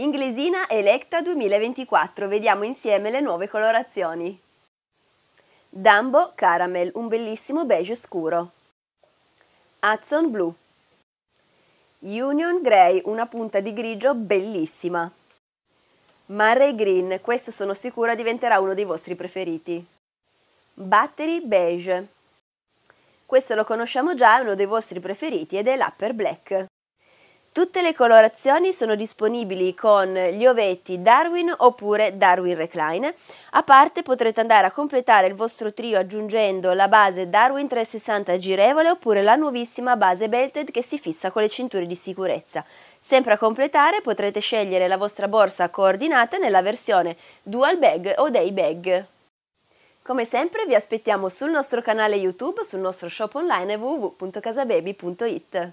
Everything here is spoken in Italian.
Inglesina Electa 2024, vediamo insieme le nuove colorazioni. Dumbo Caramel, un bellissimo beige scuro. Hudson Blue. Union Grey, una punta di grigio bellissima. Murray Green, questo sono sicura diventerà uno dei vostri preferiti. Battery Beige. Questo lo conosciamo già, è uno dei vostri preferiti ed è l'Upper Black. Tutte le colorazioni sono disponibili con gli ovetti Darwin oppure Darwin Recline. A parte potrete andare a completare il vostro trio aggiungendo la base Darwin 360 girevole oppure la nuovissima base belted che si fissa con le cinture di sicurezza. Sempre a completare potrete scegliere la vostra borsa coordinata nella versione dual bag o day bag. Come sempre vi aspettiamo sul nostro canale YouTube, sul nostro shop online www.casababy.it.